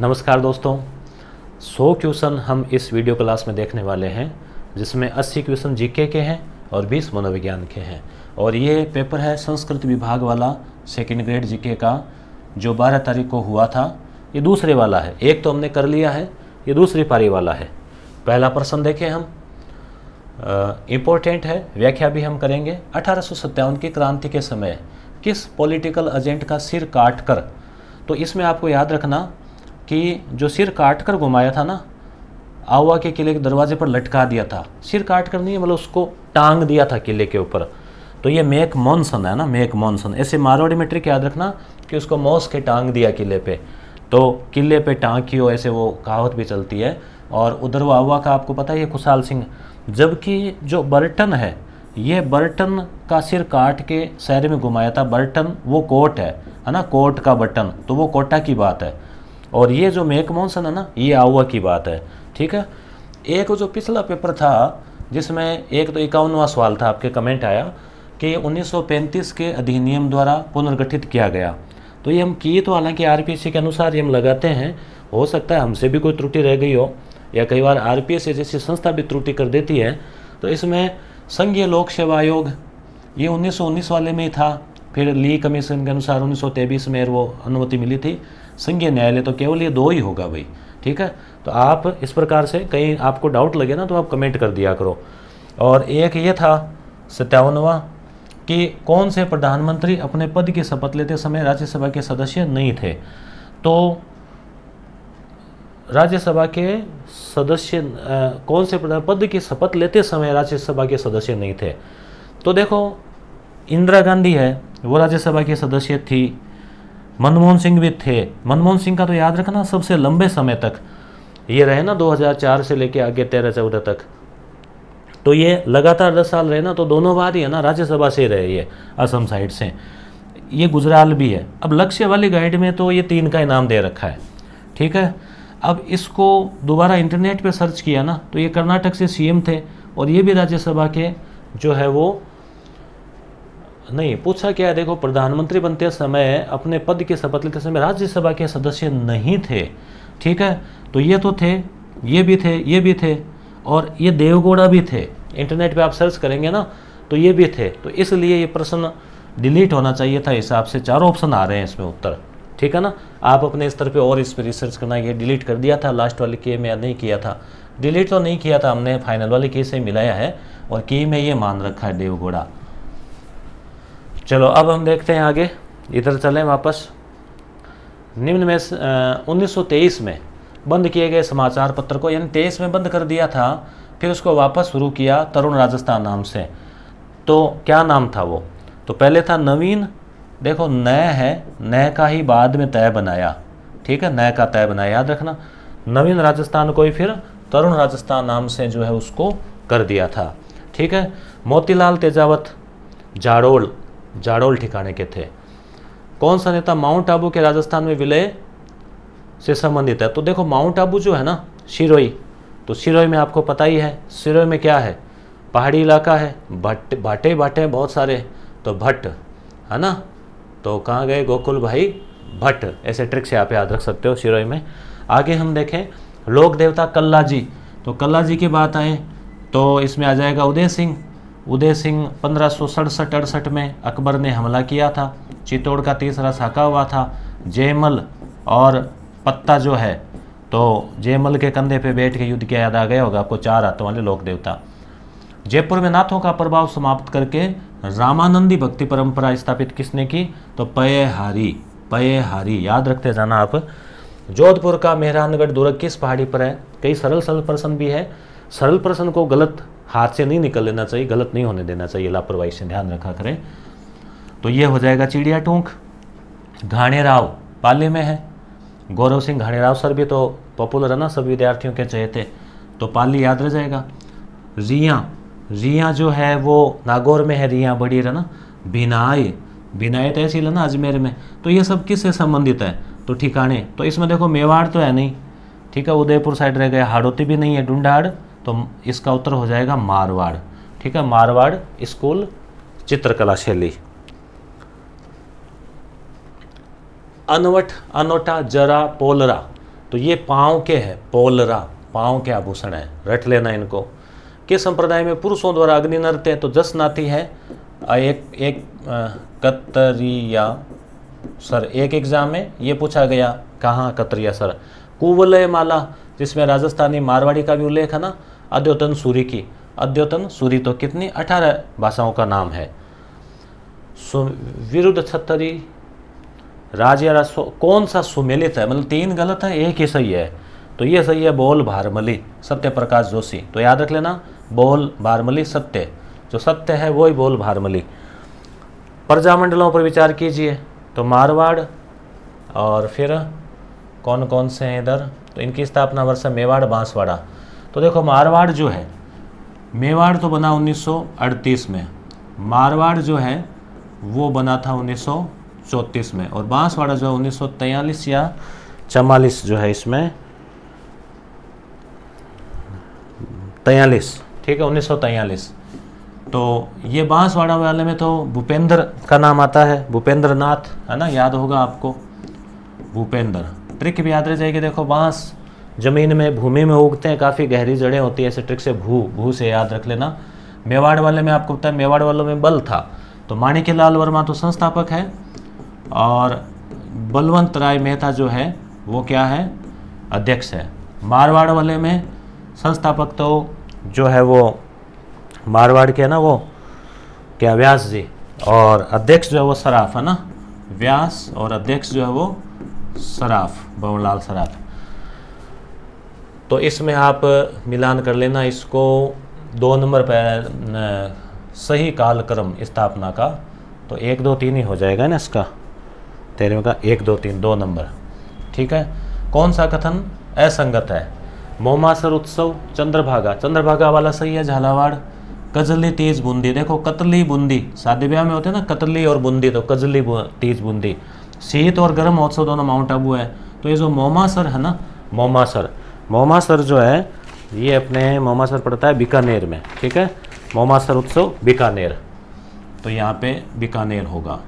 नमस्कार दोस्तों 100 क्वेश्चन हम इस वीडियो क्लास में देखने वाले हैं जिसमें 80 क्वेश्चन जीके के हैं और 20 मनोविज्ञान के हैं और ये पेपर है संस्कृत विभाग वाला सेकेंड ग्रेड जीके का जो 12 तारीख को हुआ था ये दूसरे वाला है एक तो हमने कर लिया है ये दूसरी पारी वाला है पहला प्रश्न देखें हम इम्पोर्टेंट है व्याख्या भी हम करेंगे अठारह की क्रांति के समय किस पॉलिटिकल एजेंट का सिर काट कर तो इसमें आपको याद रखना कि जो सिर काट कर घुमाया था ना आवा के किले के दरवाजे पर लटका दिया था सिर काट कर नहीं मतलब उसको टांग दिया था किले के ऊपर तो ये मेक मॉनसन है ना मेक मॉनसन ऐसे मारवाड़ी में ट्रिक याद रखना कि उसको मौस के टांग दिया किले पे तो किले पे टांग की हो ऐसे वो कहावत भी चलती है और उधर वो आवा का आपको पता है ये खुशाल सिंह जबकि जो बर्टन है ये बर्टन का सिर काट के शहर में घुमाया था बर्टन वो कोट है है ना कोट का बर्टन तो वो कोटा की बात है और ये जो मेक मेकमोनसन है ना ये आउआ की बात है ठीक है एक जो पिछला पेपर था जिसमें एक तो इक्यावनवा सवाल था आपके कमेंट आया कि 1935 के अधिनियम द्वारा पुनर्गठित किया गया तो ये हम किए तो हालांकि आर के अनुसार ये हम लगाते हैं हो सकता है हमसे भी कोई त्रुटि रह गई हो या कई बार आर पी जैसी संस्था भी त्रुटि कर देती है तो इसमें संघीय लोक सेवा आयोग ये 1919 वाले में ही था फिर ली कमीशन के अनुसार उन्नीस में वो अनुमति मिली थी संघीय न्यायालय तो केवल ये दो ही होगा भाई ठीक है तो आप इस प्रकार से कहीं आपको डाउट लगे ना तो आप कमेंट कर दिया करो और एक ये था सत्तावनवा कि कौन से प्रधानमंत्री अपने पद की शपथ लेते समय राज्यसभा के सदस्य नहीं थे तो राज्यसभा के सदस्य कौन से प्रधान पद की शपथ लेते समय राज्यसभा के सदस्य नहीं थे तो देखो इंदिरा गांधी है वो राज्यसभा की सदस्य थी मनमोहन सिंह भी थे मनमोहन सिंह का तो याद रखना सबसे लंबे समय तक ये रहे ना 2004 से लेके आगे तेरह चौदह तक तो ये लगातार दस साल रहे ना तो दोनों बार ही है ना राज्यसभा से रहे ये असम साइड से ये गुजराल भी है अब लक्ष्य वाली गाइड में तो ये तीन का इनाम दे रखा है ठीक है अब इसको दोबारा इंटरनेट पे सर्च किया ना तो ये कर्नाटक से सीएम थे और ये भी राज्यसभा के जो है वो नहीं पूछा क्या है देखो प्रधानमंत्री बनते समय अपने पद के शपथ लेते समय राज्यसभा के सदस्य नहीं थे ठीक है तो ये तो थे ये भी थे ये भी थे और ये देवगौड़ा भी थे इंटरनेट पे आप सर्च करेंगे ना तो ये भी थे तो इसलिए ये प्रश्न डिलीट होना चाहिए था हिसाब से चारों ऑप्शन आ रहे हैं इसमें उत्तर ठीक है ना आप अपने स्तर पर और इस पर रिसर्च करना ये डिलीट कर दिया था लास्ट वाले के में नहीं किया था डिलीट तो नहीं किया था हमने फाइनल वाले के से मिलाया है और के में ये मान रखा है देवगौड़ा चलो अब हम देखते हैं आगे इधर चलें वापस निम्न में उन्नीस में बंद किए गए समाचार पत्र को यानी तेईस में बंद कर दिया था फिर उसको वापस शुरू किया तरुण राजस्थान नाम से तो क्या नाम था वो तो पहले था नवीन देखो नय है नय का ही बाद में तय बनाया ठीक है नय का तय बनाया याद रखना नवीन राजस्थान को ही फिर तरुण राजस्थान नाम से जो है उसको कर दिया था ठीक है मोतीलाल तेजावत जाड़ोल जाडोल ठिकाने के थे कौन सा नेता माउंट आबू के राजस्थान में विलय से संबंधित है तो देखो माउंट आबू जो है ना शिरोई तो सिरोई में आपको पता ही है सिरोई में क्या है पहाड़ी इलाका है भट्ट भाटे भाटे बहुत सारे तो भट्ट है ना तो कहाँ गए गोकुल भाई भट्ट ऐसे ट्रिक से आप याद रख सकते हो सिरोई में आगे हम देखें लोक देवता कल्ला जी तो कल्ला जी की बात आए तो इसमें आ जाएगा उदय सिंह उदय सिंह पंद्रह सौ सड़सठ अड़सठ में अकबर ने हमला किया था चित्तौड़ का तीसरा साका हुआ था जयमल और पत्ता जो है तो जयमल के कंधे पे बैठ के युद्ध किया याद आ गया होगा आपको चार हाथों वाले लोक देवता जयपुर में नाथों का प्रभाव समाप्त करके रामानंदी भक्ति परंपरा स्थापित किसने की तो पय हारी पय हारी याद रखते जाना आप जोधपुर का मेहरानगढ़ दुर्ग किस पहाड़ी पर है कई सरल सरल प्रश्न भी है सरल प्रश्न को गलत हाथ से नहीं निकल लेना चाहिए गलत नहीं होने देना चाहिए लापरवाही से ध्यान रखा करें तो ये हो जाएगा चिड़िया टोंक घाणेराव पाले में है गौरव सिंह घाणेराव सर भी तो पॉपुलर है ना सब विद्यार्थियों के चहेते तो पाली याद रह जाएगा रिया रिया जो है वो नागौर में है रिया बड़ी है ना भिनाय भिनाय तहसील तो है ना अजमेर में तो ये सब किससे संबंधित है तो ठिकाने तो इसमें देखो मेवाड़ तो है नहीं ठीक है उदयपुर साइड रह गया हाड़ोती भी नहीं है डूंढाड़ तो इसका उत्तर हो जाएगा मारवाड़ ठीक है मारवाड़ स्कूल चित्रकला शैली अनवट अनोटा जरा पोलरा तो ये पाँव के हैं पोलरा पाँव के आभूषण है रट लेना इनको किस संप्रदाय में पुरुषों द्वारा अग्नि नृत्य तो जस नाती है एक एक कतरिया सर एक एग्जाम में ये पूछा गया कहाँ कतरिया सर कुवलय माला जिसमें राजस्थानी मारवाड़ी का भी उल्लेख है ना अद्योतन सूरी की अद्योतन सूरी तो कितनी अठारह भाषाओं का नाम है सु विरुद्ध छत्तरी राजयरा कौन सा सुमेलित है मतलब तीन गलत है एक ही सही है तो ये सही है बोल भारमली सत्य प्रकाश जोशी तो याद रख लेना बोल भारमली सत्य जो सत्य है वो ही बोल भारमली प्रजामंडलों पर विचार कीजिए तो मारवाड़ और फिर कौन कौन से हैं इधर तो इनकी स्थापना वर्ष मेवाड़ बांसवाड़ा तो देखो मारवाड़ जो है मेवाड़ तो बना 1938 में मारवाड़ जो है वो बना था 1934 में और बांसवाड़ा जो है उन्नीस या चवालीस जो है इसमें तयालीस ठीक है उन्नीस तो ये बांसवाड़ा वाले में तो भूपेंद्र का नाम आता है भूपेंद्र नाथ है ना याद होगा आपको भूपेंद्र ट्रिक भी याद रह जाएगी देखो बांस ज़मीन में भूमि में उगते हैं काफ़ी गहरी जड़ें होती है ऐसे ट्रिक से भू भू से याद रख लेना मेवाड़ वाले में आपको बताया मेवाड़ वालों में बल था तो माणिक्य लाल वर्मा तो संस्थापक है और बलवंत राय मेहता जो है वो क्या है अध्यक्ष है मारवाड़ वाले में संस्थापक तो जो है वो मारवाड़ के ना वो क्या व्यास जी और अध्यक्ष जो है वो सराफ है ना व्यास और अध्यक्ष जो है वो सराफ भवनलाल सराफ तो इसमें आप मिलान कर लेना इसको दो नंबर पर सही कालक्रम स्थापना का तो एक दो तीन ही हो जाएगा ना इसका तेरे का एक दो तीन दो नंबर ठीक है कौन सा कथन असंगत है मोमासर उत्सव चंद्रभागा चंद्रभागा वाला सही है झालावाड़ कजली तीज बूंदी देखो कतली बूंदी शादी ब्याह में होते हैं ना कतली और बूंदी तो कजली तीज बूंदी शीत और गर्म महोत्सव दोनों माउंट आबू है तो ये जो मोमासर है ना मोमासर मोमासर सर जो है ये अपने मोमा सर पड़ता है बीकानेर में ठीक है मोमा सर उत्सव बीकानेर तो यहाँ पे बीकानेर होगा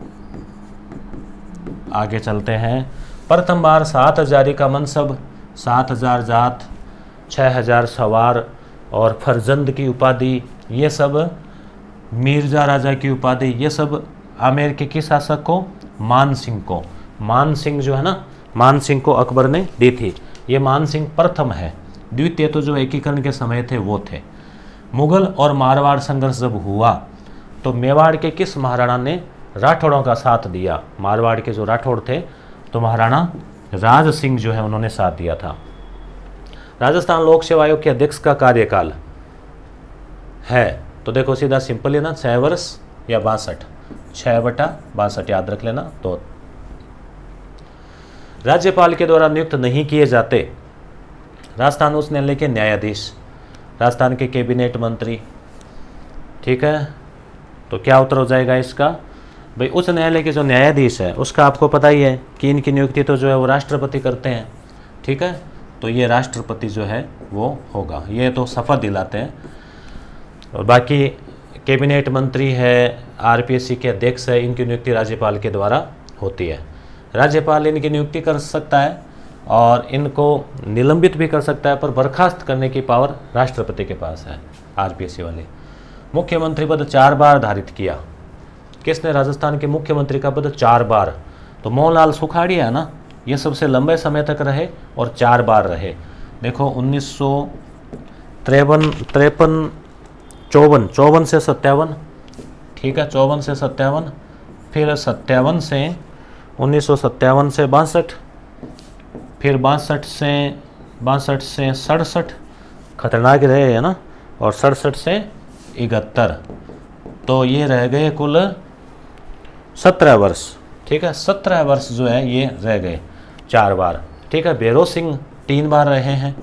आगे चलते हैं प्रथम बार सात हजारी का मनसब सात हजार जात छः हजार सवार और फरजंद की उपाधि ये सब मिर्जा राजा की उपाधि ये सब आमेर के किस शासक को मान सिंह को मान सिंह जो है ना मान सिंह को अकबर ने दी थी ये मानसिंह प्रथम है द्वितीय तो जो एकीकरण के समय थे वो थे मुगल और मारवाड़ संघर्ष जब हुआ तो मेवाड़ के किस महाराणा ने राठौड़ों का साथ दिया मारवाड़ के जो राठौड़ थे तो महाराणा राज सिंह जो है उन्होंने साथ दिया था राजस्थान लोक सेवा आयोग के अध्यक्ष का कार्यकाल है तो देखो सीधा सिंपल लेना छः वर्ष या बासठ छः बटा बासठ याद रख लेना तो राज्यपाल के द्वारा नियुक्त नहीं किए जाते राजस्थान उच्च न्यायालय के न्यायाधीश राजस्थान के कैबिनेट मंत्री ठीक है तो क्या उत्तर हो जाएगा इसका भाई उच्च न्यायालय के जो न्यायाधीश है उसका आपको पता ही है कि इनकी नियुक्ति तो जो है वो राष्ट्रपति करते हैं ठीक है तो ये राष्ट्रपति जो है वो होगा ये तो सफ़र दिलाते हैं और बाकी कैबिनेट मंत्री है आरपीएससी के अध्यक्ष है इनकी नियुक्ति राज्यपाल के द्वारा होती है राज्यपाल इनकी नियुक्ति कर सकता है और इनको निलंबित भी कर सकता है पर बर्खास्त करने की पावर राष्ट्रपति के पास है आर वाले मुख्यमंत्री पद चार बार धारित किया किसने राजस्थान के मुख्यमंत्री का पद चार बार तो मोहनलाल सुखाड़िया ना ये सबसे लंबे समय तक रहे और चार बार रहे देखो उन्नीस सौ त्रेपन त्रेपन चौवन चौवन से सत्तावन ठीक है चौवन से सत्तावन फिर सत्तावन से उन्नीस से बासठ फिर बासठ से बासठ से सड़सठ खतरनाक रहे है ना और सड़सठ से इकहत्तर तो ये रह गए कुल सत्रह वर्ष ठीक है सत्रह वर्ष जो है ये रह गए चार बार ठीक है बेरो सिंह तीन बार रहे हैं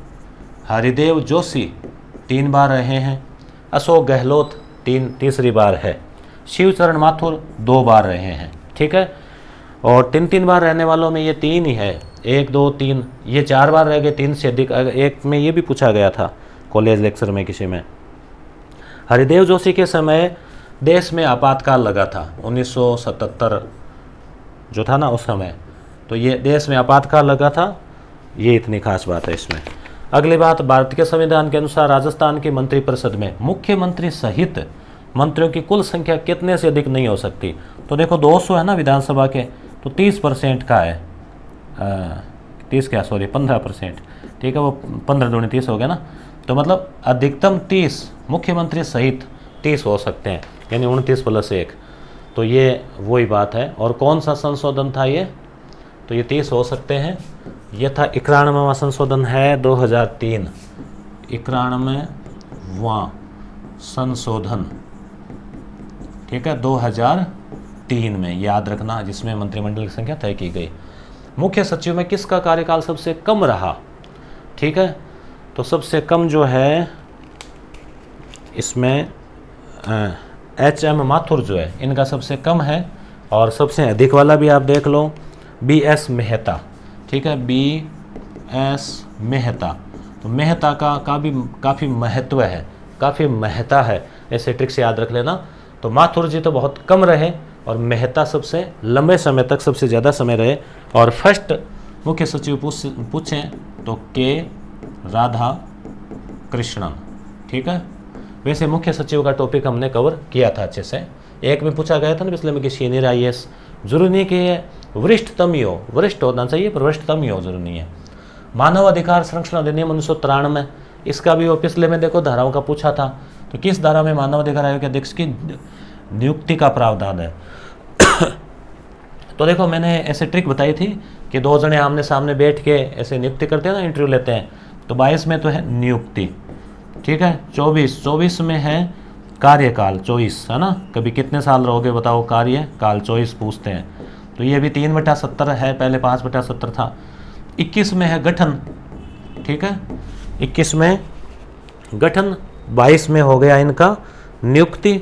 हरिदेव जोशी तीन बार रहे हैं अशोक गहलोत तीन तीसरी बार है शिवचरण माथुर दो बार रहे हैं ठीक है और तीन तीन बार रहने वालों में ये तीन ही है एक दो तीन ये चार बार रह गए तीन से अधिक एक में ये भी पूछा गया था कॉलेज लेक्चर में किसी में हरिदेव जोशी के समय देश में आपातकाल लगा था 1977 जो था ना उस समय तो ये देश में आपातकाल लगा था ये इतनी खास बात है इसमें अगली बात भारत के संविधान के अनुसार राजस्थान के मंत्रिपरिषद में मुख्यमंत्री सहित मंत्रियों की कुल संख्या कितने से अधिक नहीं हो सकती तो देखो 200 है ना विधानसभा के तो तीस परसेंट का है तीस क्या सॉरी पंद्रह परसेंट ठीक है वो पंद्रह दूनी तीस हो गया ना तो मतलब अधिकतम तीस मुख्यमंत्री सहित तीस हो सकते हैं यानी उनतीस प्लस एक तो ये वही बात है और कौन सा संशोधन था ये तो ये तीस हो सकते हैं ये था इक्यानवेवा संशोधन है 2003 इक्यानवेवा संशोधन ठीक है हज़ार तीन में याद रखना जिसमें मंत्रिमंडल की संख्या तय की गई मुख्य सचिव में किसका कार्यकाल सबसे कम रहा ठीक है तो सबसे कम जो है इसमें एच एम माथुर जो है इनका सबसे कम है और सबसे अधिक वाला भी आप देख लो बी एस मेहता ठीक है बी एस मेहता तो मेहता का काफ़ी काफ़ी महत्व है काफ़ी महता है ऐसे ट्रिक से याद रख लेना तो माथुर जी तो बहुत कम रहे और मेहता सबसे लंबे समय तक सबसे ज़्यादा समय रहे और फर्स्ट मुख्य सचिव पूछ पूछें तो के राधा कृष्णन ठीक है वैसे मुख्य सचिव का टॉपिक हमने कवर किया था अच्छे से एक में पूछा गया था ना पिछले में कि सीनियर आई एस जरूरी नहीं कि वरिष्ठतम ही हो वरिष्ठ तो होना चाहिए पर वरिष्ठतम ही जरूरी नहीं है मानव अधिकार संरक्षण अधिनियम उन्नीस सौ तिरानवे इसका भी वो पिछले में देखो धाराओं का पूछा था तो किस धारा में मानव अधिकार आयोग के अध्यक्ष की नियुक्ति का प्रावधान है तो देखो मैंने ऐसे ट्रिक बताई थी कि दो जने आमने सामने बैठ के ऐसे नियुक्ति करते हैं ना इंटरव्यू लेते हैं तो बाईस में तो है नियुक्ति ठीक है चौबीस चौबीस में है कार्यकाल चौबीस है ना कभी कितने साल रहोगे बताओ कार्यकाल चौबीस पूछते हैं तो ये भी तीन बटा सत्तर है पहले पाँच बटा सत्तर था इक्कीस में है गठन ठीक है इक्कीस में गठन बाईस में हो गया इनका नियुक्ति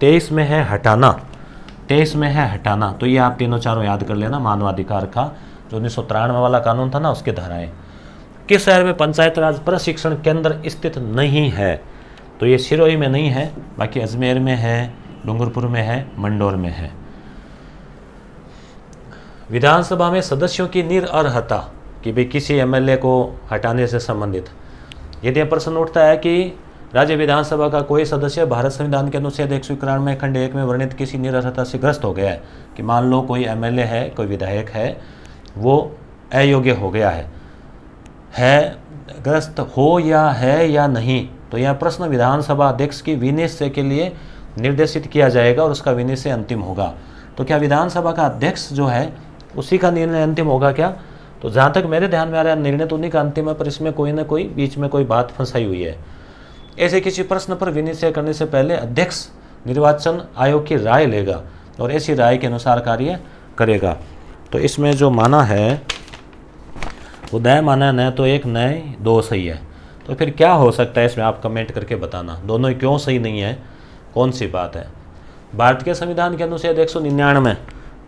तेईस में है हटाना तेईस में है हटाना तो ये आप तीनों चारों याद कर लेना मानवाधिकार का जो उन्नीस सौ वाला कानून था ना उसके धाराएं किस शहर में पंचायत राज प्रशिक्षण केंद्र स्थित नहीं है तो ये सिरोही में नहीं है बाकी अजमेर में है डूंगरपुर में है मंडोर में है विधानसभा में सदस्यों की निर्अर्हता कि भी किसी एमएलए को हटाने से संबंधित यदि प्रश्न उठता है कि राज्य विधानसभा का कोई सदस्य भारत संविधान के अनुच्छेद एक सौ इक्यानवे खंड एक में वर्णित किसी निरर्थता से ग्रस्त हो गया है कि मान लो कोई एमएलए है कोई विधायक है वो अयोग्य हो गया है है ग्रस्त हो या है या नहीं तो यह प्रश्न विधानसभा अध्यक्ष की विनिश्चय के लिए निर्देशित किया जाएगा और उसका विनिश्चय अंतिम होगा तो क्या विधानसभा का अध्यक्ष जो है उसी का निर्णय अंतिम होगा क्या तो जहाँ तक मेरे ध्यान में आ रहा है निर्णय तो उन्हीं का अंतिम है पर इसमें कोई ना कोई बीच में कोई बात फंसाई हुई है ऐसे किसी प्रश्न पर विनिश्चय करने से पहले अध्यक्ष निर्वाचन आयोग की राय लेगा और ऐसी राय के अनुसार कार्य करेगा तो इसमें जो माना है वो दया माना न तो एक नए दो सही है तो फिर क्या हो सकता है इसमें आप कमेंट करके बताना दोनों क्यों सही नहीं है कौन सी बात है भारत के संविधान के अनुच्छेद एक सौ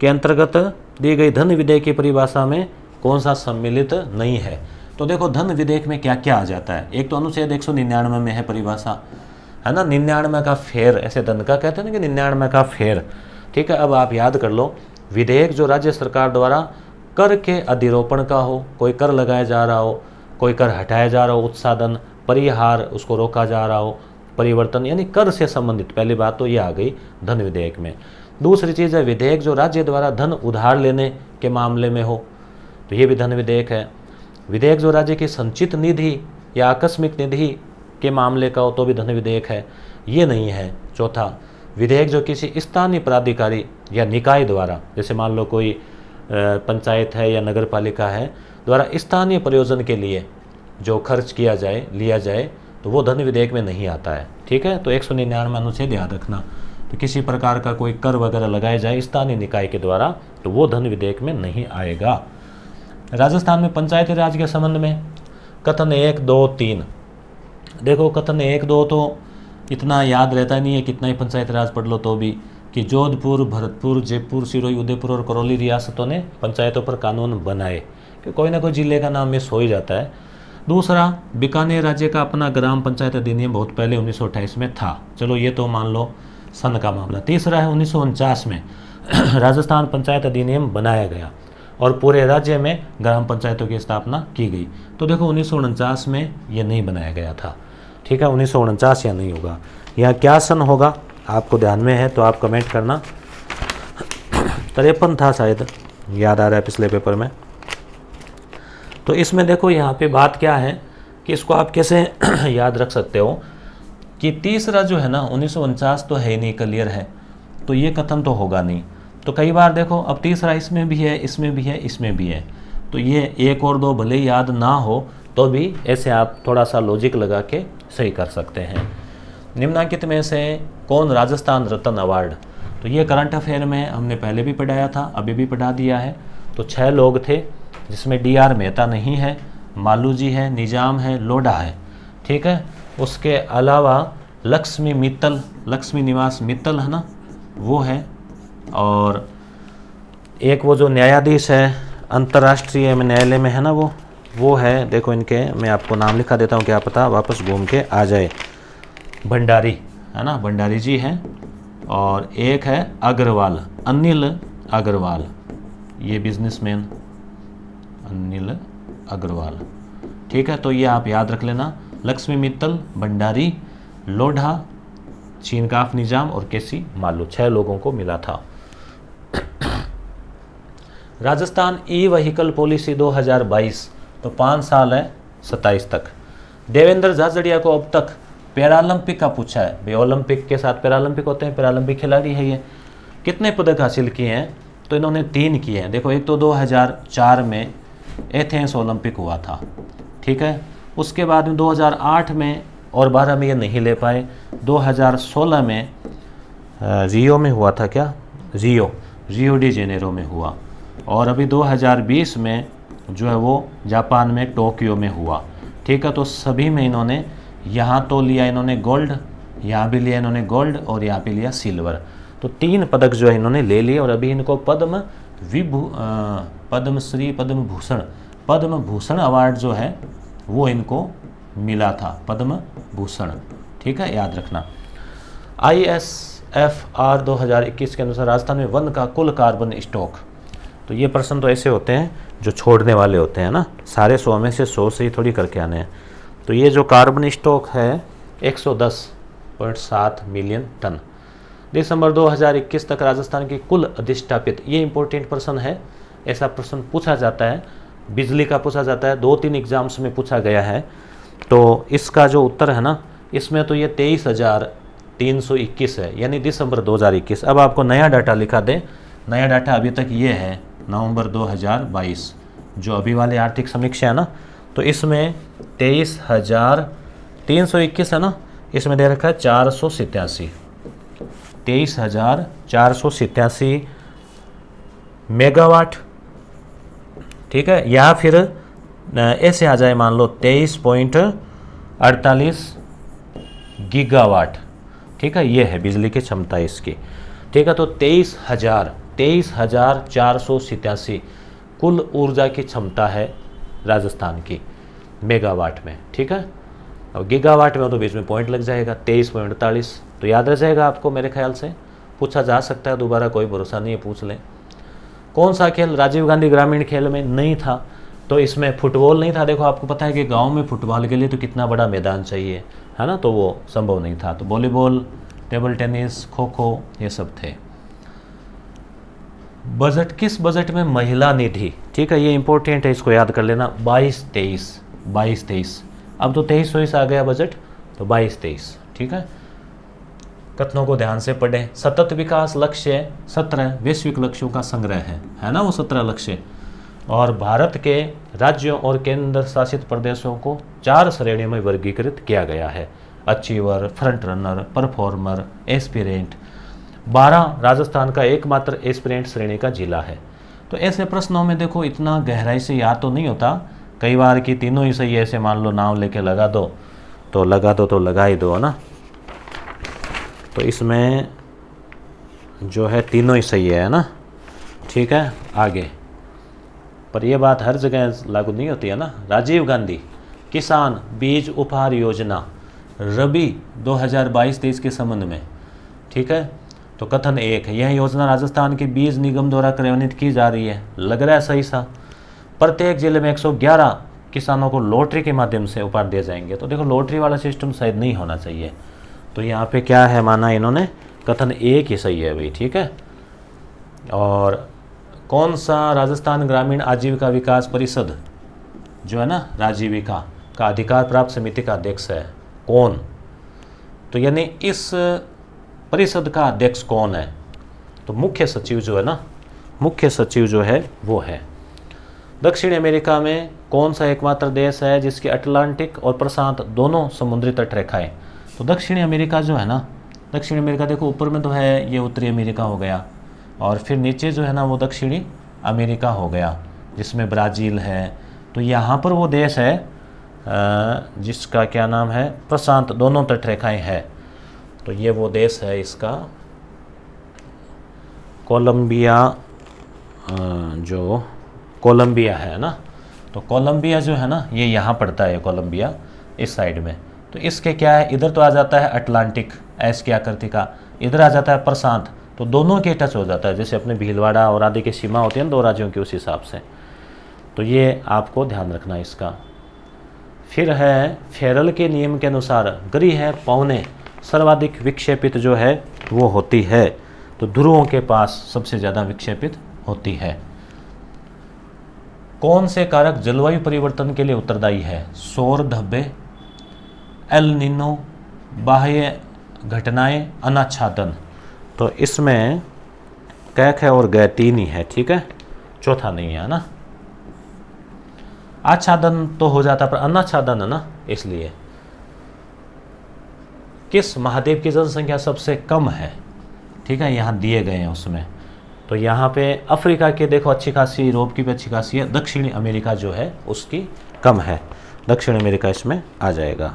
के अंतर्गत दी गई धन विधेयक की परिभाषा में कौन सा सम्मिलित नहीं है तो देखो धन विधेयक में क्या क्या आ जाता है एक तो अनुच्छेद एक में है परिभाषा है ना निन्यानवे का फेर ऐसे धन का कहते हैं ना कि निन्यानवे का फेर ठीक है अब आप याद कर लो विधेयक जो राज्य सरकार द्वारा कर के अधिरोपण का हो कोई कर लगाया जा रहा हो कोई कर हटाया जा रहा हो उत्साधन परिहार उसको रोका जा रहा हो परिवर्तन यानी कर से संबंधित पहली बात तो ये आ गई धन विधेयक में दूसरी चीज़ है विधेयक जो राज्य द्वारा धन उधार लेने के मामले में हो तो ये भी धन विधेयक है विधेयक जो राज्य की संचित निधि या आकस्मिक निधि के मामले का हो तो भी धन विधेयक है ये नहीं है चौथा विधेयक जो किसी स्थानीय प्राधिकारी या निकाय द्वारा जैसे मान लो कोई पंचायत है या नगर पालिका है द्वारा स्थानीय प्रयोजन के लिए जो खर्च किया जाए लिया जाए तो वो धन विधेयक में नहीं आता है ठीक है तो एक सौ निन्यानवे अनुच्छेद याद रखना तो किसी प्रकार का कोई कर वगैरह लगाया जाए स्थानीय निकाय के द्वारा तो वो धन विधेयक में नहीं आएगा राजस्थान में पंचायती राज के संबंध में कथन एक दो तीन देखो कथन एक दो तो इतना याद रहता नहीं है कितना ही पंचायत राज पढ़ लो तो भी कि जोधपुर भरतपुर जयपुर सिरोही उदयपुर और करौली रियासतों ने पंचायतों पर कानून बनाए कि कोई ना कोई ज़िले का नाम मिस हो ही जाता है दूसरा बीकानेर राज्य का अपना ग्राम पंचायत अधिनियम बहुत पहले उन्नीस में था चलो ये तो मान लो सन का मामला तीसरा है उन्नीस में राजस्थान पंचायत अधिनियम बनाया गया और पूरे राज्य में ग्राम पंचायतों की स्थापना की गई तो देखो उन्नीस में ये नहीं बनाया गया था ठीक है उन्नीस या नहीं होगा यहाँ क्या सन होगा आपको ध्यान में है तो आप कमेंट करना तिरपन था शायद याद आ रहा है पिछले पेपर में तो इसमें देखो यहाँ पे बात क्या है कि इसको आप कैसे याद रख सकते हो कि तीसरा जो है ना उन्नीस तो है ही नहीं क्लियर है तो ये कथन तो होगा नहीं तो कई बार देखो अब तीसरा इसमें भी है इसमें भी है इसमें भी है तो ये एक और दो भले याद ना हो तो भी ऐसे आप थोड़ा सा लॉजिक लगा के सही कर सकते हैं निम्नांकित में से कौन राजस्थान रत्न अवार्ड तो ये करंट अफेयर में हमने पहले भी पढ़ाया था अभी भी पढ़ा दिया है तो छः लोग थे जिसमें डी आर मेहता नहीं है मालू जी है निजाम है लोडा है ठीक है उसके अलावा लक्ष्मी मित्तल लक्ष्मी निवास मित्तल है ना वो है और एक वो जो न्यायाधीश है अंतर्राष्ट्रीय न्यायालय में है ना वो वो है देखो इनके मैं आपको नाम लिखा देता हूँ क्या पता वापस घूम के आ जाए भंडारी है ना भंडारी जी हैं और एक है अग्रवाल अनिल अग्रवाल ये बिजनेसमैन अनिल अग्रवाल ठीक है तो ये आप याद रख लेना लक्ष्मी मित्तल भंडारी लोढ़ा चीन काफ निज़ाम और केसी मालू छः लोगों को मिला था राजस्थान ई वहीकल पॉलिसी 2022 तो पाँच साल है सत्ताईस तक देवेंद्र झाझड़िया को अब तक पैरालंपिक का पूछा है भाई ओलंपिक के साथ पैरालंपिक होते हैं पैरालंपिक खिलाड़ी है ये कितने पदक हासिल किए हैं तो इन्होंने तीन किए हैं देखो एक तो 2004 में एथेंस ओलंपिक हुआ था ठीक है उसके बाद में 2008 में और 12 में ये नहीं ले पाए 2016 में रियो में हुआ था क्या रियो रियो डी जेनेरो में हुआ और अभी 2020 में जो है वो जापान में टोक्यो में हुआ ठीक है तो सभी में इन्होंने यहाँ तो लिया इन्होंने गोल्ड यहाँ भी लिया इन्होंने गोल्ड और यहाँ पे लिया सिल्वर तो तीन पदक जो है इन्होंने ले लिए और अभी इनको पद्म विभू पद्मश्री पद्म भूषण पद्म भूषण अवार्ड जो है वो इनको मिला था पद्म भूषण ठीक है याद रखना आई एस एफ आर दो के अनुसार राजस्थान में वन का कुल कार्बन स्टॉक तो ये प्रश्न तो ऐसे होते हैं जो छोड़ने वाले होते हैं ना सारे सौ में से सौ से ही थोड़ी करके आने हैं तो ये जो कार्बन स्टॉक है 110.7 मिलियन टन दिसंबर 2021 तक राजस्थान की कुल अधिष्ठापित ये इंपॉर्टेंट प्रश्न है ऐसा प्रश्न पूछा जाता है बिजली का पूछा जाता है दो तीन एग्जाम्स में पूछा गया है तो इसका जो उत्तर है ना इसमें तो ये तेईस हज़ार तीन सौ इक्कीस है यानी दिसंबर 2021 अब आपको नया डाटा लिखा दें नया डाटा अभी तक ये है नवंबर 2022 जो अभी वाले आर्थिक समीक्षा है ना तो इसमें तेईस हज़ार तीन सौ इक्कीस है ना इसमें दे रखा है चार सौ सतासी तेईस हज़ार चार सौ सतासी मेगावाट ठीक है या फिर ऐसे आ जाए मान लो तेईस पॉइंट अड़तालीस गीगावाट ठीक है ये है बिजली की क्षमता इसकी ठीक है तो तेईस हज़ार तेईस हज़ार चार सौ सितासी कुल ऊर्जा की क्षमता है राजस्थान की मेगावाट में ठीक है और गीगावाट में तो बीच में पॉइंट लग जाएगा तेईस पॉइंट अड़तालीस तो याद रह जाएगा आपको मेरे ख्याल से पूछा जा सकता है दोबारा कोई भरोसा नहीं है पूछ लें कौन सा खेल राजीव गांधी ग्रामीण खेल में नहीं था तो इसमें फुटबॉल नहीं था देखो आपको पता है कि गांव में फुटबॉल के लिए तो कितना बड़ा मैदान चाहिए है ना तो वो संभव नहीं था तो वॉलीबॉल टेबल टेनिस खो खो ये सब थे बजट किस बजट में महिला निधि ठीक है ये इंपॉर्टेंट है इसको याद कर लेना बाईस तेईस बाईस तेईस अब तो तेईस वईस आ गया बजट तो बाईस तेईस ठीक है कथनों को ध्यान से पढ़ें सतत विकास लक्ष्य सत्रह वैश्विक लक्ष्यों का संग्रह है है ना वो सत्रह लक्ष्य और भारत के राज्यों और केंद्र शासित प्रदेशों को चार श्रेणियों में वर्गीकृत किया गया है achiever front runner performer aspirant बारह राजस्थान का एकमात्र एस्पिरेंट श्रेणी का जिला है तो ऐसे प्रश्नों में देखो इतना गहराई से याद तो नहीं होता कई बार कि तीनों ही सही ऐसे मान लो नाम लेके लगा दो तो लगा दो तो लगा ही दो है ना तो इसमें जो है तीनों ही सही है ना ठीक है आगे पर यह बात हर जगह लागू नहीं होती है ना राजीव गांधी किसान बीज उपहार योजना रबी 2022-23 के संबंध में ठीक है तो कथन एक है यह योजना राजस्थान के बीज निगम द्वारा क्रियान्वित की जा रही है लग रहा है सही सा प्रत्येक जिले में 111 किसानों को लॉटरी के माध्यम से उपहार दिए जाएंगे तो देखो लॉटरी वाला सिस्टम शायद नहीं होना चाहिए तो यहाँ पे क्या है माना इन्होंने कथन एक ही सही है भाई ठीक है और कौन सा राजस्थान ग्रामीण आजीविका विकास परिषद जो है ना राजीविका का अधिकार प्राप्त समिति का अध्यक्ष है कौन तो यानी इस परिषद का अध्यक्ष कौन है तो मुख्य सचिव जो है ना मुख्य सचिव जो है वो है दक्षिण अमेरिका में कौन सा एकमात्र देश है जिसके अटलांटिक और प्रशांत दोनों समुद्री तट रेखाएं तो दक्षिण अमेरिका जो है ना दक्षिण अमेरिका देखो ऊपर में तो है ये उत्तरी अमेरिका हो गया और फिर नीचे जो है ना वो दक्षिणी अमेरिका हो गया जिसमें ब्राज़ील है तो यहाँ पर वो देश है जिसका क्या नाम है प्रशांत दोनों तट रेखाएँ तो ये वो देश है इसका कोलंबिया जो कोलंबिया है ना तो कोलंबिया जो है ना ये यहाँ पड़ता है कोलंबिया इस साइड में तो इसके क्या है इधर तो आ जाता है अटलांटिक ऐस की आकृति का इधर आ जाता है प्रशांत तो दोनों के टच हो जाता है जैसे अपने भीलवाड़ा और आदि की सीमा होती है ना दो राज्यों की उस हिसाब से तो ये आपको ध्यान रखना इसका फिर है फेरल के नियम के अनुसार गृह है पौने सर्वाधिक विक्षेपित जो है वो होती है तो ध्रुवों के पास सबसे ज़्यादा विक्षेपित होती है कौन से कारक जलवायु परिवर्तन के लिए उत्तरदायी है सौर धब्बे एल निनो बाह्य घटनाएं अनाच्छादन तो इसमें कैक है और गै तीन ही है ठीक है चौथा नहीं है ना आच्छादन तो हो जाता पर अनाच्छादन है ना इसलिए किस महादेव की जनसंख्या सबसे कम है ठीक है यहाँ दिए गए हैं उसमें तो यहाँ पे अफ्रीका के देखो अच्छी खासी यूरोप की भी अच्छी खासी है दक्षिणी अमेरिका जो है उसकी कम है दक्षिण अमेरिका इसमें आ जाएगा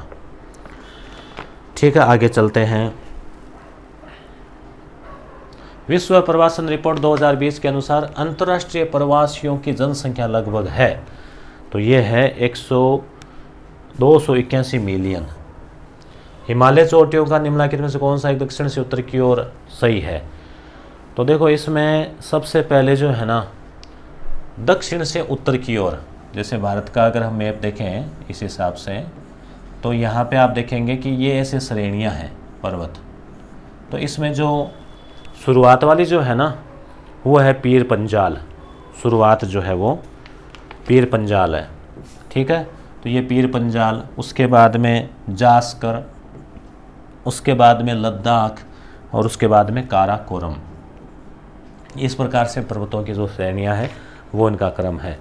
ठीक है आगे चलते हैं विश्व प्रवासन रिपोर्ट 2020 के अनुसार अंतर्राष्ट्रीय प्रवासियों की जनसंख्या लगभग है तो ये है एक सौ मिलियन हिमालय चोटियों का निम्नलिखित में से कौन सा एक दक्षिण से उत्तर की ओर सही है तो देखो इसमें सबसे पहले जो है ना दक्षिण से उत्तर की ओर जैसे भारत का अगर हम मैप देखें इस हिसाब से तो यहाँ पे आप देखेंगे कि ये ऐसे श्रेणियाँ हैं पर्वत तो इसमें जो शुरुआत वाली जो है ना वो है पीर पंजाल शुरुआत जो है वो पीर पंजाल है ठीक है तो ये पीर पंजाल उसके बाद में जास्कर उसके बाद में लद्दाख और उसके बाद में काराकोरम इस प्रकार से पर्वतों की जो श्रेणियाँ हैं वो इनका क्रम है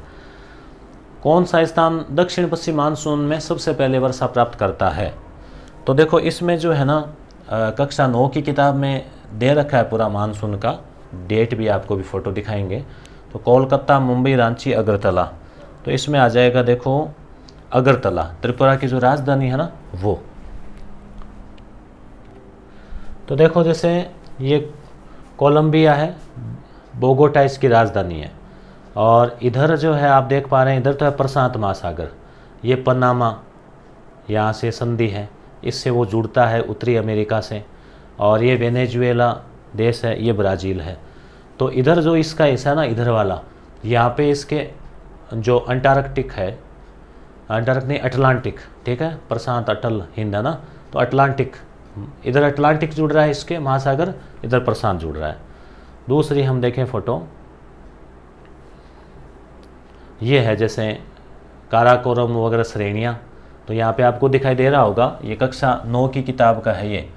कौन सा स्थान दक्षिण पश्चिम मानसून में सबसे पहले वर्षा प्राप्त करता है तो देखो इसमें जो है ना कक्षा नौ की किताब में दे रखा है पूरा मानसून का डेट भी आपको भी फ़ोटो दिखाएंगे तो कोलकाता मुंबई रांची अगरतला तो इसमें आ जाएगा देखो अगरतला त्रिपुरा की जो राजधानी है ना वो तो देखो जैसे ये कोलंबिया है बोगोटा इसकी राजधानी है और इधर जो है आप देख पा रहे हैं इधर तो है प्रशांत महासागर ये पनामा यहाँ से संधि है इससे वो जुड़ता है उत्तरी अमेरिका से और ये वेनेजुएला देश है ये ब्राज़ील है तो इधर जो इसका ऐसा ना इधर वाला यहाँ पे इसके जो अंटार्कटिक है अंटार्कटिक नहीं अटलांटिक ठीक है प्रशांत अटल हिंद है ना तो अटलांटिक इधर अटलांटिक जुड़ रहा है इसके महासागर इधर प्रशांत जुड़ रहा है दूसरी हम देखें फोटो ये है जैसे काराकोरम वगैरह श्रेणियाँ तो यहाँ पे आपको दिखाई दे रहा होगा ये कक्षा नौ की किताब का है ये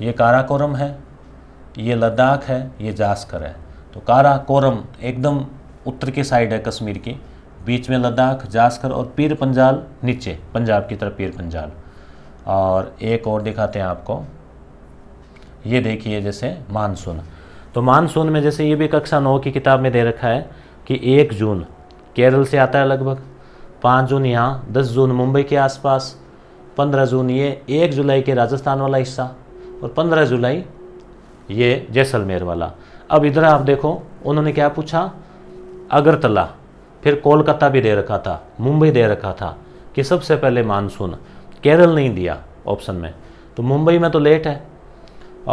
ये काराकोरम है ये लद्दाख है ये जास्कर है तो काराकोरम एकदम उत्तर की साइड है कश्मीर की बीच में लद्दाख जास्कर और पीर पंजाल नीचे पंजाब की तरफ पीर पंजाल और एक और दिखाते हैं आपको ये देखिए जैसे मानसून तो मानसून में जैसे ये भी कक्षा नौ की किताब में दे रखा है कि एक जून केरल से आता है लगभग पाँच जून यहाँ दस जून मुंबई के आसपास पंद्रह जून ये एक जुलाई के राजस्थान वाला हिस्सा और पंद्रह जुलाई ये जैसलमेर वाला अब इधर आप देखो उन्होंने क्या पूछा अगरतला फिर कोलकाता भी दे रखा था मुंबई दे रखा था कि सबसे पहले मानसून केरल नहीं दिया ऑप्शन में तो मुंबई में तो लेट है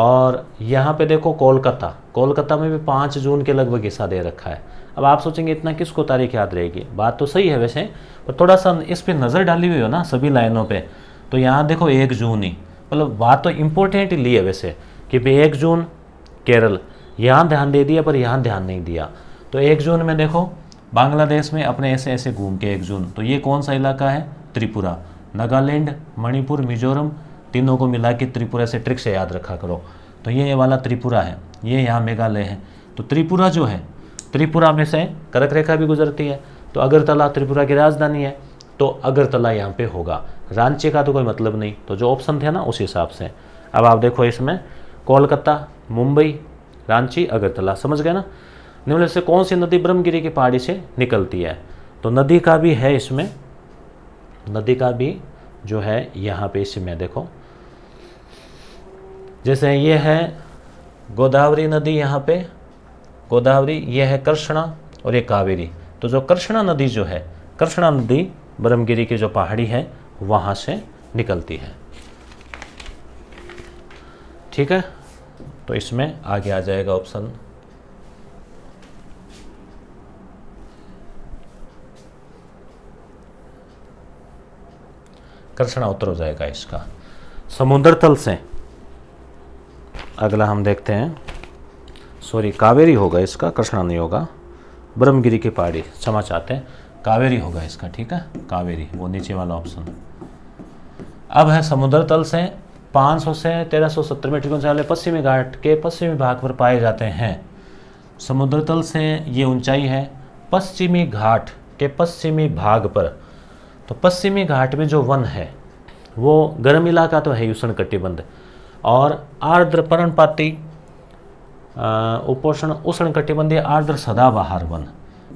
और यहाँ पे देखो कोलकाता कोलकाता में भी पाँच जून के लगभग हिस्सा दे रखा है अब आप सोचेंगे इतना किसको तारीख याद रहेगी बात तो सही है वैसे पर थोड़ा सा इस पर नज़र डाली हुई हो ना सभी लाइनों पर तो यहाँ देखो एक जून ही मतलब बात तो इम्पोर्टेंट ही ली है वैसे कि भाई एक जून केरल यहाँ ध्यान दे दिया पर यहाँ ध्यान नहीं दिया तो एक जून में देखो बांग्लादेश में अपने ऐसे ऐसे घूम के एक जून तो ये कौन सा इलाका है त्रिपुरा नागालैंड मणिपुर मिजोरम तीनों को मिला के त्रिपुरा से ट्रिक से याद रखा करो तो ये ये वाला त्रिपुरा है ये यहाँ मेघालय है तो त्रिपुरा जो है त्रिपुरा में से करक रेखा भी गुजरती है तो अगरतला त्रिपुरा की राजधानी है तो अगरतला यहाँ पे होगा रांची का तो कोई मतलब नहीं तो जो ऑप्शन थे ना उस हिसाब से अब आप देखो इसमें कोलकाता मुंबई रांची अगरतला समझ गए ना निम्न से कौन सी नदी ब्रह्मगिरी की पहाड़ी से निकलती है तो नदी का भी है इसमें नदी का भी जो है यहाँ पे इसी में देखो जैसे ये है गोदावरी नदी यहाँ पे गोदावरी ये है कृष्णा और ये कावेरी तो जो कृष्णा नदी जो है कृष्णा नदी ब्रह्मगिरी की जो पहाड़ी है वहाँ से निकलती है ठीक है तो इसमें आगे आ जाएगा ऑप्शन आकर्षण उत्तर हो जाएगा इसका समुद्र तल से अगला हम देखते हैं सॉरी कावेरी होगा इसका कृष्णा नहीं होगा ब्रह्मगिरी की पहाड़ी क्षमा चाहते हैं कावेरी होगा इसका ठीक है कावेरी वो नीचे वाला ऑप्शन अब है समुद्र तल से 500 से 1370 मीटर ऊंचाई वाले पश्चिमी घाट के पश्चिमी भाग पर पाए जाते हैं समुद्र तल से ये ऊंचाई है पश्चिमी घाट के पश्चिमी भाग पर तो पश्चिमी घाट में जो वन है वो गर्म इलाका तो है उष्ण कटिबंध और आर्द्र पर्णपाती उपोषण उष्ण कटिबंधीय आर्द्र सदाबहार वन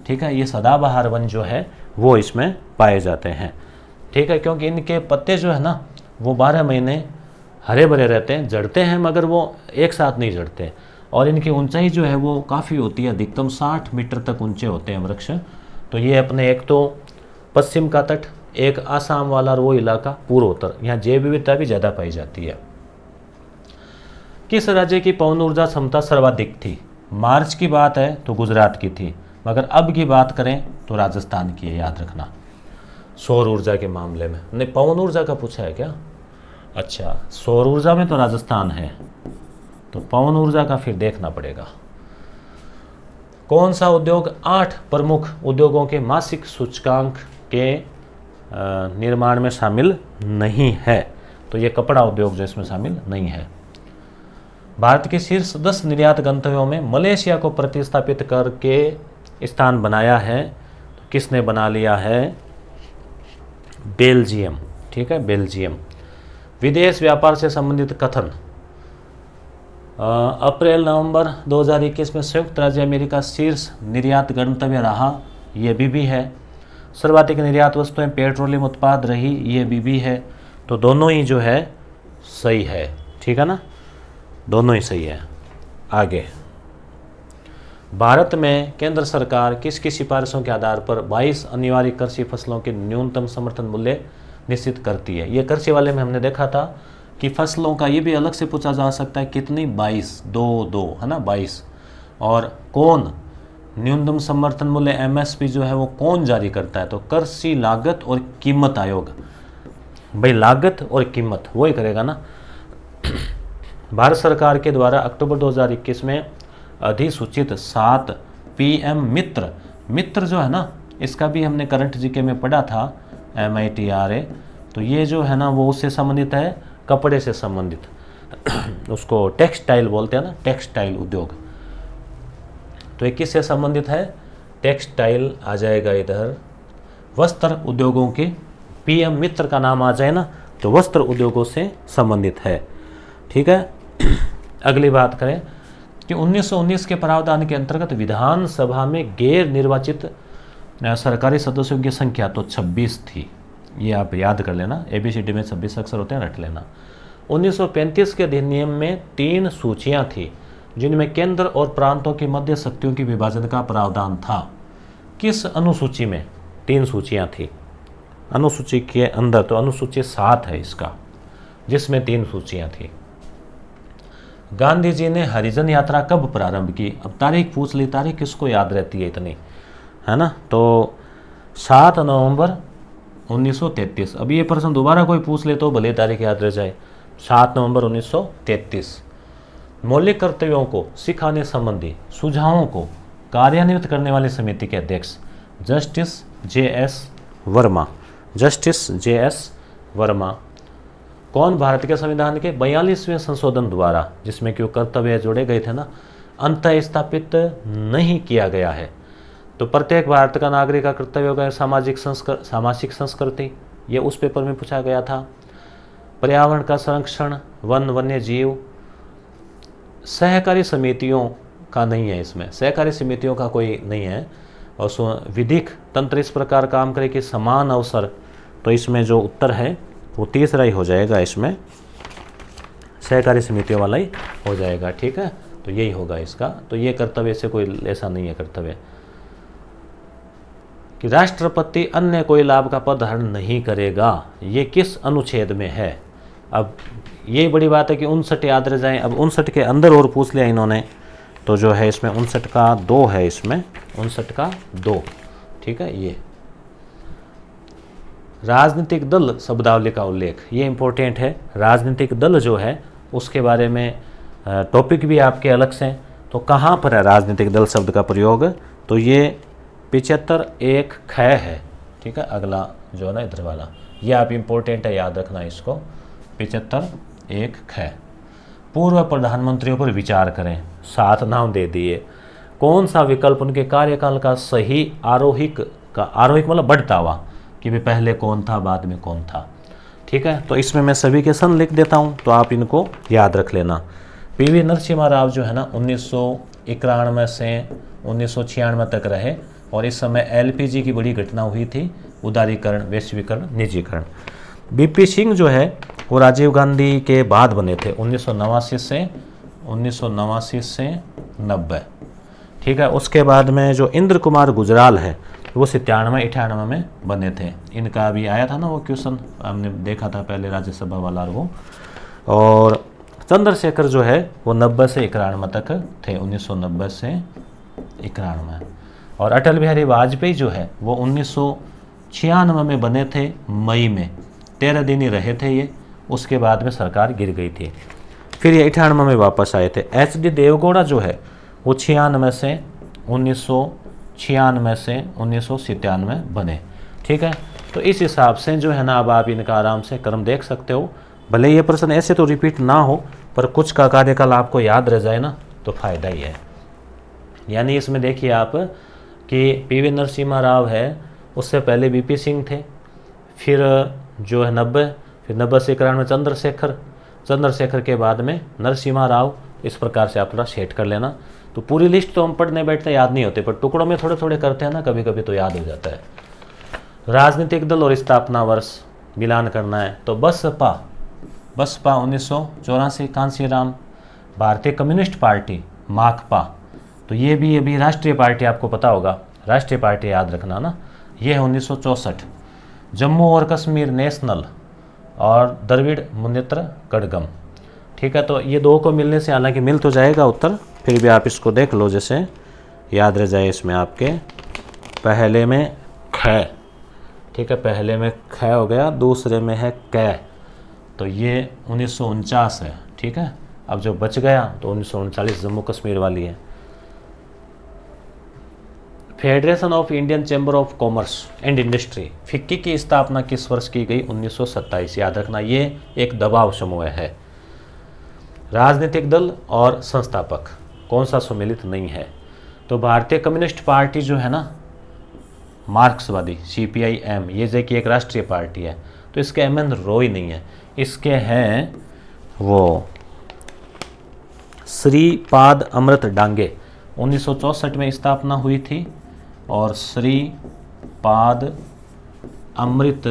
ठीक है ये सदाबहार वन जो है वो इसमें पाए जाते हैं ठीक है क्योंकि इनके पत्ते जो है ना वो बारह महीने हरे भरे रहते हैं जड़ते हैं मगर वो एक साथ नहीं जड़ते और इनकी ऊंचाई जो है वो काफ़ी होती है अधिकतम 60 मीटर तक ऊंचे होते हैं वृक्ष तो ये अपने एक तो पश्चिम का तट एक आसाम वाला वो इलाका पूर्वोत्तर यहाँ जैव विविधता भी ज़्यादा पाई जाती है किस राज्य की पवन ऊर्जा क्षमता सर्वाधिक थी मार्च की बात है तो गुजरात की थी मगर अब की बात करें तो राजस्थान की है याद रखना सौर ऊर्जा के मामले में नहीं पवन ऊर्जा का पूछा है क्या अच्छा सौर ऊर्जा में तो राजस्थान है तो पवन ऊर्जा का फिर देखना पड़ेगा कौन सा उद्योग आठ प्रमुख उद्योगों के मासिक सूचकांक के निर्माण में शामिल नहीं है तो ये कपड़ा उद्योग जो इसमें शामिल नहीं है भारत के शीर्ष दस निर्यात गंतव्यों में मलेशिया को प्रतिस्थापित करके स्थान बनाया है तो किसने बना लिया है बेल्जियम ठीक है बेल्जियम विदेश व्यापार से संबंधित कथन अप्रैल नवंबर 2021 में संयुक्त राज्य अमेरिका शीर्ष निर्यात गंतव्य रहा यह भी, भी है सर्वाधिक निर्यात वस्तुएं पेट्रोलियम उत्पाद रही ये भी भी है तो दोनों ही जो है सही है ठीक है ना दोनों ही सही है आगे भारत में केंद्र सरकार किस किस सिफारिशों के आधार पर 22 अनिवार्य कृषि फसलों के न्यूनतम समर्थन मूल्य निश्चित करती है ये कृषि वाले में हमने देखा था कि फसलों का ये भी अलग से पूछा जा सकता है कितनी 22 दो दो है ना 22 और कौन न्यूनतम समर्थन मूल्य एमएसपी जो है वो कौन जारी करता है तो कृषि लागत और कीमत आयोग भाई लागत और कीमत वो ही करेगा ना भारत सरकार के द्वारा अक्टूबर 2021 में अधिसूचित सात पीएम मित्र मित्र जो है ना इसका भी हमने करंट जीके में पढ़ा था M I T R A तो ये जो है ना वो उससे संबंधित है कपड़े से संबंधित उसको टेक्सटाइल बोलते हैं ना टेक्सटाइल उद्योग तो ये किससे संबंधित है टेक्सटाइल आ जाएगा इधर वस्त्र उद्योगों के पीएम मित्र का नाम आ जाए ना तो वस्त्र उद्योगों से संबंधित है ठीक है अगली बात करें कि 1919 के प्रावधान के अंतर्गत विधानसभा में गैर निर्वाचित सरकारी सदस्यों की संख्या तो 26 थी ये आप याद कर लेना ए बी सी डी में 26 अक्सर होते हैं रट लेना 1935 के अधिनियम में तीन सूचियाँ थी जिनमें केंद्र और प्रांतों के मध्य शक्तियों के विभाजन का प्रावधान था किस अनुसूची में तीन सूचियां थी अनुसूची के अंदर तो अनुसूची सात है इसका जिसमें तीन सूचियां थी गांधी जी ने हरिजन यात्रा कब प्रारंभ की अब तारीख पूछ ली तारीख किसको याद रहती है इतनी है ना तो सात नवंबर 1933 अब ये प्रश्न दोबारा कोई पूछ ले तो भले तारीख याद रह जाए सात नवंबर 1933 मौलिक कर्तव्यों को सिखाने संबंधी सुझावों को कार्यान्वित करने वाली समिति के अध्यक्ष justice J S Verma justice J S Verma कौन भारत के संविधान के बयालीसवें संशोधन द्वारा जिसमें कि वो कर्तव्य जोड़े गए थे ना अंत स्थापित नहीं किया गया है तो प्रत्येक भारत का नागरिक का कर्तव्य होगा सामाजिक संस्कृ सामाजिक संस्कृति ये उस पेपर में पूछा गया था पर्यावरण का संरक्षण वन वन्य जीव सहकारी समितियों का नहीं है इसमें सहकारी समितियों का कोई नहीं है और विधिक तंत्र इस प्रकार काम करे कि समान अवसर तो इसमें जो उत्तर है वो तीसरा ही हो जाएगा इसमें सहकारी समितियों वाला ही हो जाएगा ठीक है तो यही होगा इसका तो ये कर्तव्य से कोई ऐसा नहीं है कर्तव्य कि राष्ट्रपति अन्य कोई लाभ का पद हरण नहीं करेगा ये किस अनुच्छेद में है अब ये बड़ी बात है कि उनसठ याद रह जाएँ अब उनसठ के अंदर और पूछ लिया इन्होंने तो जो है इसमें उनसठ का दो है इसमें उनसठ का दो ठीक है ये राजनीतिक दल शब्दावली का उल्लेख ये इम्पोर्टेंट है राजनीतिक दल जो है उसके बारे में टॉपिक भी आपके अलग से हैं तो कहाँ पर है राजनीतिक दल शब्द का प्रयोग तो ये पिचहत्तर एक ख है ठीक है अगला जो है ना इधर वाला ये आप इम्पोर्टेंट है याद रखना इसको पिचहत्तर एक ख पूर्व प्रधानमंत्रियों पर विचार करें सात नाम दे दिए कौन सा विकल्प उनके कार्यकाल का सही आरोहिक का आरोहिक मतलब बढ़ता हुआ कि भी पहले कौन था बाद में कौन था ठीक है तो इसमें मैं सभी के सन लिख देता हूँ तो आप इनको याद रख लेना पी वी नरसिम्हा राव जो है ना उन्नीस से उन्नीस तक रहे और इस समय एल की बड़ी घटना हुई थी उदारीकरण वैश्वीकरण निजीकरण बीपी सिंह जो है वो राजीव गांधी के बाद बने थे उन्नीस से उन्नीस से नब्बे ठीक है उसके बाद में जो इंद्र कुमार गुजराल है वो सितानवे अठानवे में बने थे इनका अभी आया था ना वो क्वेश्चन हमने देखा था पहले राज्यसभा वाला वो और चंद्रशेखर जो है वो नब्बे से इक्यानवे तक थे उन्नीस से इक्यानवे और अटल बिहारी वाजपेयी जो है वो उन्नीस में बने थे मई में तेरह दिन ही रहे थे ये उसके बाद में सरकार गिर गई थी फिर ये अठानवे में वापस आए थे एच डी देवगौड़ा जो है वो छियानवे से उन्नीस से उन्नीस बने ठीक है तो इस हिसाब से जो है ना अब आप इनका आराम से क्रम देख सकते हो भले ये प्रश्न ऐसे तो रिपीट ना हो पर कुछ का कार्यकाल आपको याद रह जाए ना तो फ़ायदा ही है यानी इसमें देखिए आप कि पी वी नरसिम्हा राव है उससे पहले बीपी सिंह थे फिर जो है नब्बे फिर नब्बे से इक्यानवे चंद्रशेखर चंद्रशेखर के बाद में नरसिम्हा राव इस प्रकार से आप थोड़ा सेट कर लेना तो पूरी लिस्ट तो हम पढ़ने बैठते याद नहीं होते पर टुकड़ों में थोड़े थोड़े करते हैं ना कभी कभी तो याद हो जाता है राजनीतिक दल और स्थापना वर्ष मिलान करना है तो बसपा बसपा उन्नीस सौ चौरासी कांसीराम भारतीय कम्युनिस्ट पार्टी माकपा तो ये भी अभी राष्ट्रीय पार्टी आपको पता होगा राष्ट्रीय पार्टी याद रखना ना ये है उन्नीस जम्मू और कश्मीर नेशनल और द्रविड़ मुनेत्र कड़गम ठीक है तो ये दो को मिलने से हालांकि मिल तो जाएगा उत्तर फिर भी आप इसको देख लो जैसे याद रह जाए इसमें आपके पहले में ख ठीक है पहले में ख हो गया दूसरे में है कै तो ये उन्नीस है ठीक है अब जो बच गया तो उन्नीस जम्मू कश्मीर वाली है federation of Indian chamber of commerce and industry FICCI की स्थापना किस वर्ष की गई 1927 याद रखना ये एक दबाव समूह है राजनीतिक दल और संस्थापक कौन सा सम्मिलित नहीं है तो भारतीय कम्युनिस्ट पार्टी जो है ना मार्क्सवादी सी पी आई एम ये जो कि एक राष्ट्रीय पार्टी है तो इसके एम एन रोई नहीं है इसके हैं वो श्रीपाद अमृत डांगे उन्नीस में स्थापना हुई थी और श्री पाद अमृत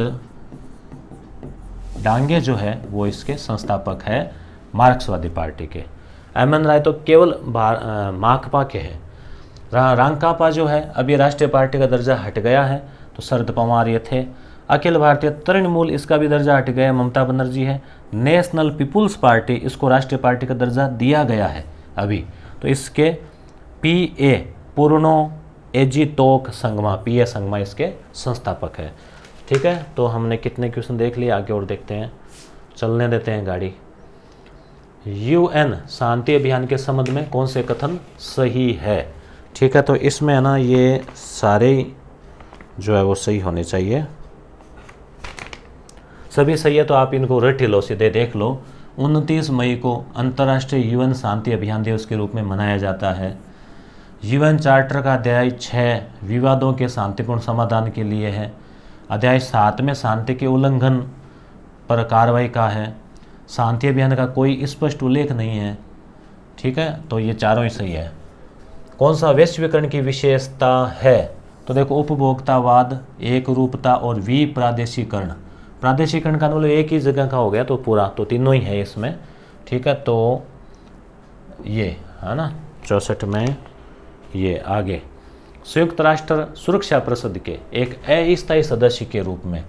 डांगे जो है वो इसके संस्थापक है मार्क्सवादी पार्टी के एम एन राय तो केवल माकपा के हैं रा, रांगकापा जो है अभी राष्ट्रीय पार्टी का दर्जा हट गया है तो शरद पवार ये थे अखिल भारतीय तृणमूल इसका भी दर्जा हट गया ममता बनर्जी है नेशनल पीपुल्स पार्टी इसको राष्ट्रीय पार्टी का दर्जा दिया गया है अभी तो इसके P A Purno Agitok Sangma P Sangma इसके संस्थापक है ठीक है तो हमने कितने क्वेश्चन देख लिए आगे और देखते हैं चलने देते हैं गाड़ी यूएन शांति अभियान के संबंध में कौन से कथन सही है ठीक है तो इसमें है ना ये सारे जो है वो सही होने चाहिए सभी सही है तो आप इनको रट लो सीधे देख लो उनतीस मई को अंतर्राष्ट्रीय यूएन शांति अभियान दिवस के रूप में मनाया जाता है जीवन चार्टर का अध्याय छः विवादों के शांतिपूर्ण समाधान के लिए है अध्याय सात में शांति के उल्लंघन पर कार्रवाई का है शांति अभियान का कोई स्पष्ट उल्लेख नहीं है ठीक है तो ये चारों ही सही है कौन सा वैश्वीकरण की विशेषता है तो देखो उपभोक्तावाद एक रूपता और वी प्रादेशिकरण प्रादेशिकरण का मतलब एक ही जगह का हो गया तो पूरा तो तीनों ही है इसमें ठीक है तो ये है ना चौसठ में ये आगे संयुक्त राष्ट्र सुरक्षा परिषद के एक अस्थायी सदस्य के रूप में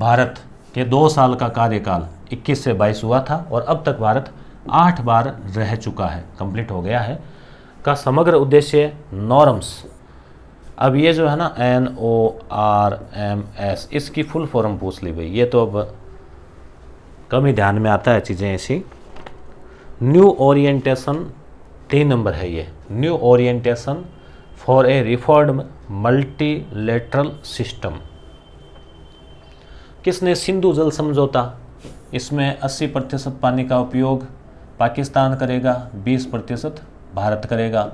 भारत के दो साल का कार्यकाल 21 से 22 हुआ था और अब तक भारत आठ बार रह चुका है कंप्लीट हो गया है का समग्र उद्देश्य नॉर्म्स अब ये जो है ना N O R M S इसकी फुल फॉर्म पूछ ली भाई ये तो अब कम ही ध्यान में आता है चीज़ें ऐसी न्यू ओरिएंटेशन तीन नंबर है ये new orientation for a reformed multilateral system किसने सिंधु जल समझौता इसमें 80 प्रतिशत पानी का उपयोग पाकिस्तान करेगा 20 प्रतिशत भारत करेगा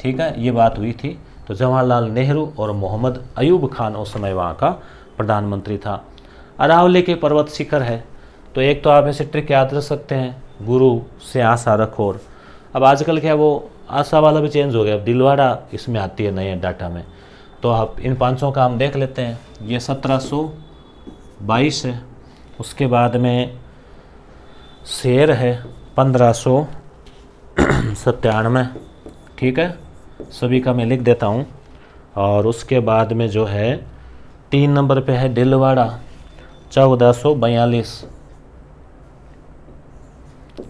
ठीक है ये बात हुई थी तो जवाहरलाल नेहरू और मोहम्मद अयूब खान उस समय वहाँ का प्रधानमंत्री था अरावली के पर्वत शिखर है तो एक तो आप ऐसे ट्रिक याद रख सकते हैं गुरु से आशा रखो अब आजकल क्या वो आशा वाला भी चेंज हो गया अब दिलवाड़ा इसमें आती है नए डाटा में तो आप इन पाँच सौ का हम देख लेते हैं ये सत्रह सौ बाईस है उसके बाद में शेर है पंद्रह सौ सत्तानवे ठीक है सभी का मैं लिख देता हूँ और उसके बाद में जो है तीन नंबर पे है दिलवाड़ा चौदह सौ बयालीस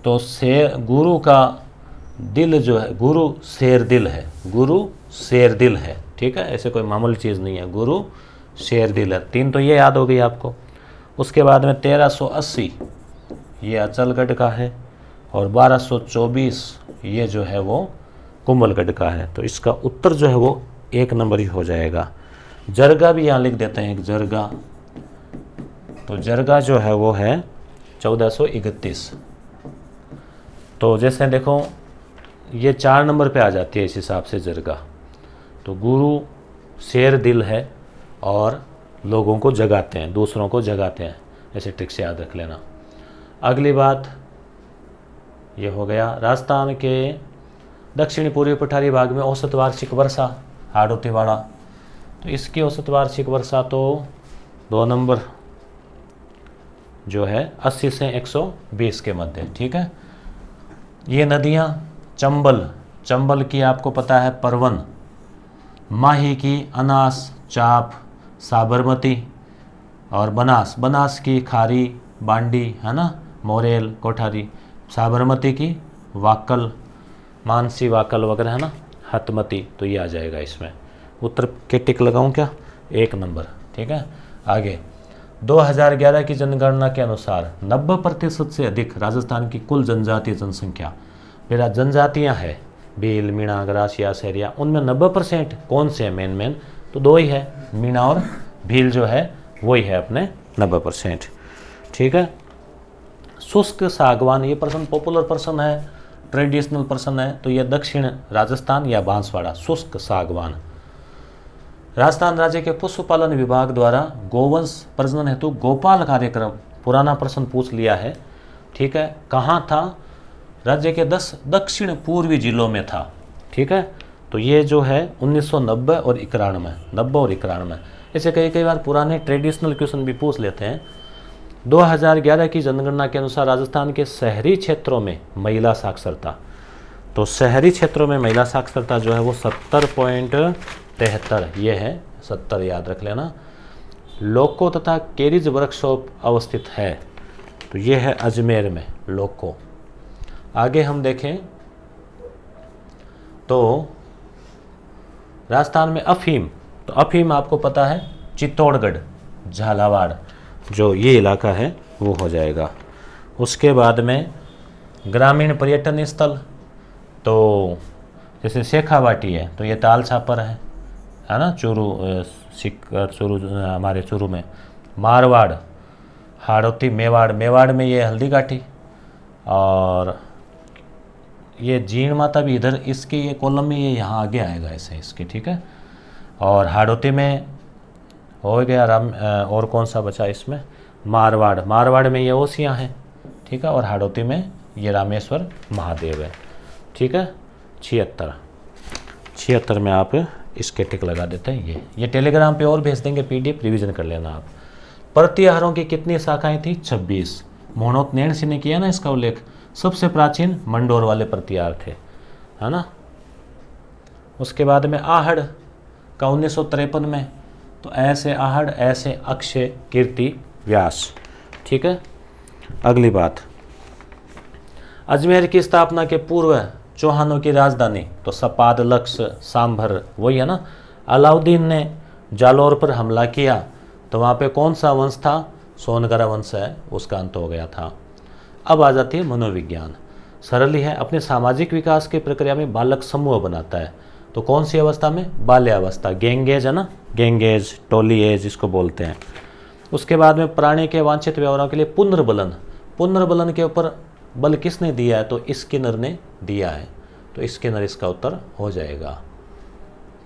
तो से गुरु का दिल जो है गुरु शेर दिल है गुरु शेर दिल है ठीक है ऐसे कोई मामूली चीज़ नहीं है गुरु शेर दिल है तीन तो ये याद हो गई आपको उसके बाद में 1380 ये अचलगढ़ का है और 1224 ये जो है वो कुंभलगढ़ का है तो इसका उत्तर जो है वो एक नंबर ही हो जाएगा जरगा भी यहाँ लिख देते हैं एक जरगा तो जरगा जो है वो है चौदह सौ इकतीस तो जैसे देखो ये चार नंबर पे आ जाती है इस हिसाब से जरगा तो गुरु शेर दिल है और लोगों को जगाते हैं दूसरों को जगाते हैं ऐसे ट्रिक्स याद रख लेना अगली बात ये हो गया राजस्थान के दक्षिणी पूर्वी पठारी भाग में औसत वार्षिक वर्षा हाड़ो तिवाड़ा तो इसकी औसत वार्षिक वर्षा तो दो नंबर जो है 80 से 120 के मध्य ठीक है ये नदियाँ चंबल चंबल की आपको पता है परवन माही की अनास चाप साबरमती और बनास बनास की खारी बांडी है ना मोरेल कोठारी साबरमती की वाकल मानसी वाकल वगैरह है ना हतमती तो ये आ जाएगा इसमें उत्तर के टिक लगाऊं क्या एक नंबर ठीक है आगे 2011 की जनगणना के अनुसार 90 प्रतिशत से अधिक राजस्थान की कुल जनजातीय जनसंख्या मेरा जनजातियाँ है भील मीणा गरासिया सहरिया उनमें नब्बे परसेंट कौन से है मेन मेन तो दो ही है मीणा और भील जो है वही है अपने नब्बे परसेंट ठीक है शुष्क सागवान ये पर्सन पॉपुलर पर्सन है ट्रेडिशनल पर्सन है तो ये दक्षिण राजस्थान या बांसवाड़ा शुष्क सागवान राजस्थान राज्य के पशुपालन विभाग द्वारा गोवंश प्रजनन हेतु गोपाल कार्यक्रम पुराना प्रश्न पूछ लिया है ठीक है कहाँ था राज्य के दस दक्षिण पूर्वी जिलों में था ठीक है तो ये जो है 1990 और इक्यानवे नब्बे और इक्यानवे ऐसे कई कई बार पुराने ट्रेडिशनल क्वेश्चन भी पूछ लेते हैं 2011 की जनगणना के अनुसार राजस्थान के शहरी क्षेत्रों में महिला साक्षरता तो शहरी क्षेत्रों में महिला साक्षरता जो है वो सत्तर पॉइंट तिहत्तर ये है सत्तर याद रख लेना लोको तथा केरिज वर्कशॉप अवस्थित है तो ये है अजमेर में लोको आगे हम देखें तो राजस्थान में अफीम तो अफीम आपको पता है चित्तौड़गढ़ झालावाड़ जो ये इलाका है वो हो जाएगा उसके बाद में ग्रामीण पर्यटन स्थल तो जैसे शेखावाटी है तो ये ताल छापर है है ना चूरू सिक्कर चूरू हमारे चूरू में मारवाड़ हाड़ोती मेवाड़ मेवाड़ में ये हल्दी घाटी और ये जीर्ण माता भी इधर इसके ये कॉलम में ये यहाँ आगे आएगा ऐसे इसके ठीक है और हाड़ोती में हो गया राम और कौन सा बचा इसमें मारवाड़ मारवाड़ में ये ओसियाँ हैं ठीक है और हाड़ोती में ये रामेश्वर महादेव है ठीक है छिहत्तर छिहत्तर में आप इसके टिक लगा देते हैं ये ये टेलीग्राम पे और भेज देंगे पीडीएफ रिवीजन कर लेना आप प्रत्याहारों की कितनी शाखाएं थी 26 मोहनोत नैन सिंह ने किया ना इसका उल्लेख सबसे प्राचीन मंडोर वाले प्रतियार थे है ना उसके बाद में आहड़ का उन्नीस में तो ऐसे आहड़ ऐसे अक्षय कीर्ति व्यास ठीक है अगली बात अजमेर की स्थापना के पूर्व चौहानों की राजधानी तो सपाद लक्ष सांभर वही है ना अलाउद्दीन ने जालौर पर हमला किया तो वहाँ पे कौन सा वंश था सोनगरा वंश है उसका अंत हो गया था अब आ जाती है मनोविज्ञान सरल ही है अपने सामाजिक विकास की प्रक्रिया में बालक समूह बनाता है तो कौन सी अवस्था में बाल्यावस्था गेंगेज है ना गेंगेज टोली एज इसको बोलते हैं उसके बाद में प्राणी के वांछित व्यवहारों के लिए पुनर्बलन पुनर्बलन के ऊपर बल किसने दिया है तो स्किनर ने दिया है तो स्किनर इसका उत्तर हो जाएगा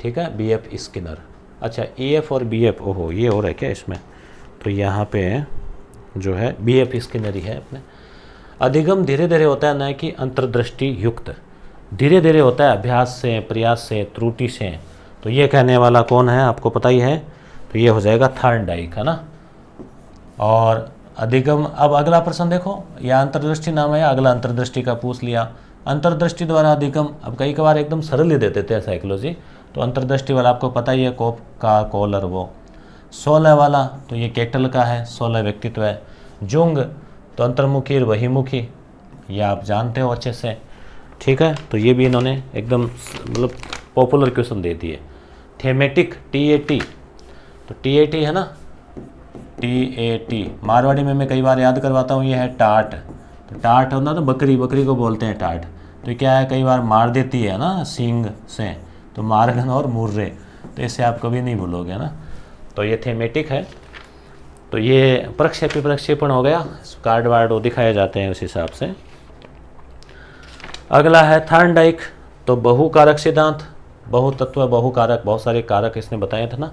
ठीक है बी एफ स्किनर अच्छा ई e एफ और बी एफ ओहो ये हो रहा है क्या इसमें तो यहाँ पे जो है बी एफ स्किनर ही है अपने अधिगम धीरे धीरे होता है न कि अंतर्दृष्टि युक्त धीरे धीरे होता है अभ्यास से प्रयास से त्रुटि से तो ये कहने वाला कौन है आपको पता ही है तो ये हो जाएगा थर्ड डाइक है ना और अधिगम अब अगला प्रश्न देखो या अंतर्दृष्टि नाम है अगला अंतर्दृष्टि का पूछ लिया अंतर्दृष्टि द्वारा अधिगम अब कई कबार एकदम सरल ही देते थे साइकोलॉजी तो अंतर्दृष्टि वाला आपको पता ही है कोप का कॉलर वो सोलह वाला तो ये केटल का है सोलह व्यक्तित्व है जुंग तो अंतर्मुखी और बहिमुखी ये आप जानते हो अच्छे से ठीक है तो ये भी इन्होंने एकदम मतलब पॉपुलर क्वेश्चन दे दिए थेमेटिक टी ए टी तो टी ए टी है ना टी ए टी मारवाड़ी में मैं कई बार याद करवाता हूँ ये है टाट तो टाट होता ना बकरी बकरी को बोलते हैं टाट तो क्या है कई बार मार देती है ना सिंग से तो मारगन और मुर्रे तो इसे आप कभी नहीं भूलोगे ना तो ये थेमेटिक है तो ये प्रक्षेप प्रक्षेपण हो गया कार्ड वार्ड वो दिखाए जाते हैं उस हिसाब से अगला है थर्न डाइक तो बहुकारक सिद्धांत बहुतत्व बहुकारक बहुत सारे कारक इसने बताया था ना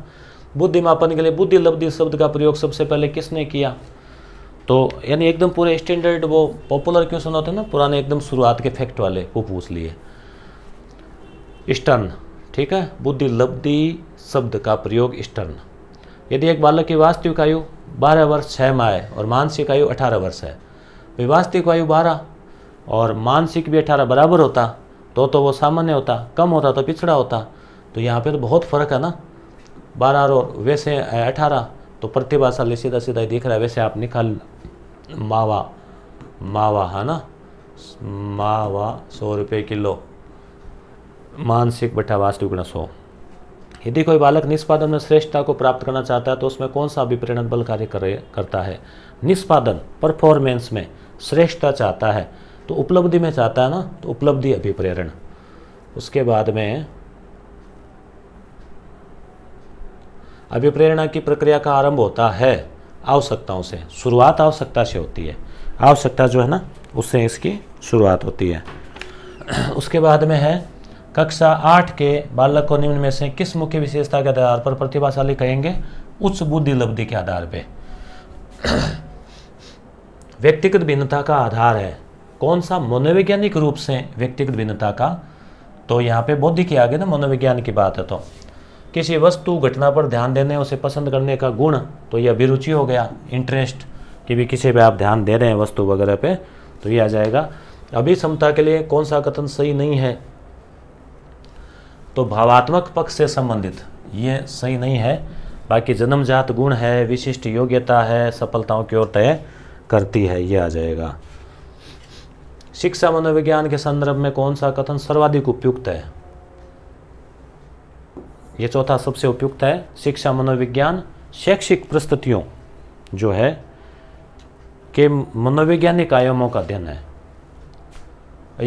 बुद्धिमापन के लिए बुद्धि लब्धि शब्द का प्रयोग सबसे पहले किसने किया तो यानी एकदम पूरे स्टैंडर्ड वो पॉपुलर क्यों सुना था ना पुराने एकदम शुरुआत के फैक्ट वाले वो पूछ लिए स्टर्न ठीक है बुद्धि लब्धि शब्द का प्रयोग स्टर्न यदि एक बालक की वास्तविक आयु बारह वर्ष छः माह है और मानसिक आयु अठारह वर्ष है भाई तो वास्तविक आयु बारह और मानसिक भी अठारह बराबर होता तो तो वो सामान्य होता कम होता तो पिछड़ा होता तो यहाँ पे तो बहुत फ़र्क है ना बारह और वैसे अठारह तो प्रतिभाशाली सीधा सीधा दिख रहा है वैसे आप निकाल मावा मावा है ना मावा सौ रुपये किलो मानसिक बैठा वास्तविक सौ यदि कोई बालक निष्पादन में श्रेष्ठता को प्राप्त करना चाहता है तो उसमें कौन सा अभिप्रेरण बल कार्य करता है निष्पादन परफॉर्मेंस में श्रेष्ठता चाहता है तो उपलब्धि में चाहता है ना तो उपलब्धि अभिप्रेरण उसके बाद में अभिप्रेरणा की प्रक्रिया का आरंभ होता है आवश्यकताओं से शुरुआत आवश्यकता से होती है आवश्यकता जो है ना उससे इसकी शुरुआत होती है उसके बाद में है कक्षा आठ के बालक को निम्न में से किस मुख्य विशेषता के आधार पर प्रतिभाशाली कहेंगे उच्च बुद्धि लब्धि के आधार पे व्यक्तिगत भिन्नता का आधार है कौन सा मनोवैज्ञानिक रूप से व्यक्तिगत भिन्नता का तो यहाँ पे बौद्धिक ही आगे ना मनोविज्ञान की बात है तो किसी वस्तु घटना पर ध्यान देने उसे पसंद करने का गुण तो यह अभिरुचि हो गया इंटरेस्ट कि भी किसी पे आप ध्यान दे रहे हैं वस्तु वगैरह पे तो ये आ जाएगा अभी क्षमता के लिए कौन सा कथन सही नहीं है तो भावात्मक पक्ष से संबंधित ये सही नहीं है बाकी जन्मजात गुण है विशिष्ट योग्यता है सफलताओं की ओर तय करती है ये आ जाएगा शिक्षा मनोविज्ञान के संदर्भ में कौन सा कथन सर्वाधिक उपयुक्त है ये चौथा सबसे उपयुक्त है शिक्षा मनोविज्ञान शैक्षिक प्रस्तुतियों जो है के मनोवैज्ञानिक आयामों का अध्ययन है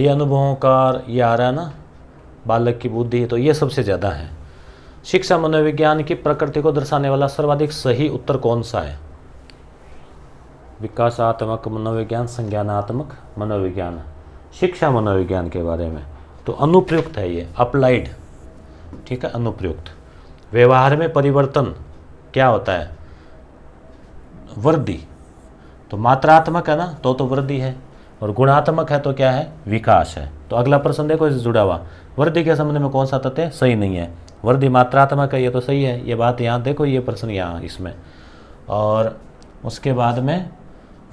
ये अनुभवों का ये आ रहा है ना बालक की बुद्धि तो ये सबसे ज़्यादा है शिक्षा मनोविज्ञान की प्रकृति को दर्शाने वाला सर्वाधिक सही उत्तर कौन सा है विकासात्मक मनोविज्ञान संज्ञानात्मक मनोविज्ञान शिक्षा मनोविज्ञान के बारे में तो अनुप्रयुक्त है ये अप्लाइड ठीक है अनुप्रयुक्त व्यवहार में परिवर्तन क्या होता है वृद्धि तो मात्रात्मक है ना तो तो वृद्धि है और गुणात्मक है तो क्या है विकास है तो अगला प्रश्न देखो इससे जुड़ा हुआ वृद्धि के संबंध में कौन सा तथ्य सही नहीं है वृद्धि मात्रात्मक है ये तो सही है ये बात यहाँ देखो ये प्रश्न यहाँ इसमें और उसके बाद में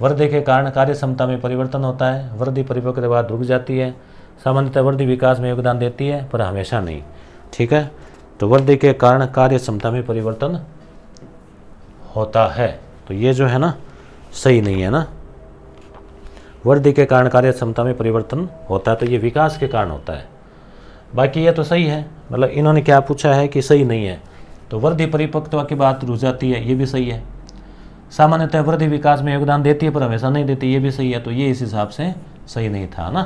वृद्धि के कारण कार्य क्षमता में परिवर्तन होता है वृद्धि परिपक्व के बाद रुक जाती है सामान्यतः वृद्धि विकास में योगदान देती है पर हमेशा नहीं ठीक है तो वृद्धि के कारण कार्य क्षमता में परिवर्तन होता है तो ये जो है ना सही नहीं है ना वृद्धि के कारण कार्य क्षमता में परिवर्तन होता है तो ये विकास के कारण होता है बाकी ये तो सही है मतलब इन्होंने क्या पूछा है कि सही नहीं है तो वृद्धि परिपक्वता की बात रुझ जाती है ये भी सही है सामान्यतः वृद्धि विकास में योगदान देती है पर हमेशा नहीं देती ये भी सही है तो ये इस हिसाब से सही नहीं था ना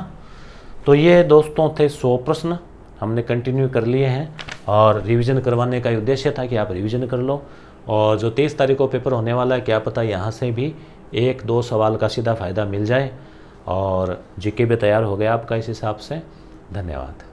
तो ये दोस्तों थे सौ प्रश्न हमने कंटिन्यू कर लिए हैं और रिवीजन करवाने का उद्देश्य था कि आप रिवीजन कर लो और जो तेईस तारीख को पेपर होने वाला है क्या पता यहाँ से भी एक दो सवाल का सीधा फ़ायदा मिल जाए और जीके भी तैयार हो गया आपका इस हिसाब से धन्यवाद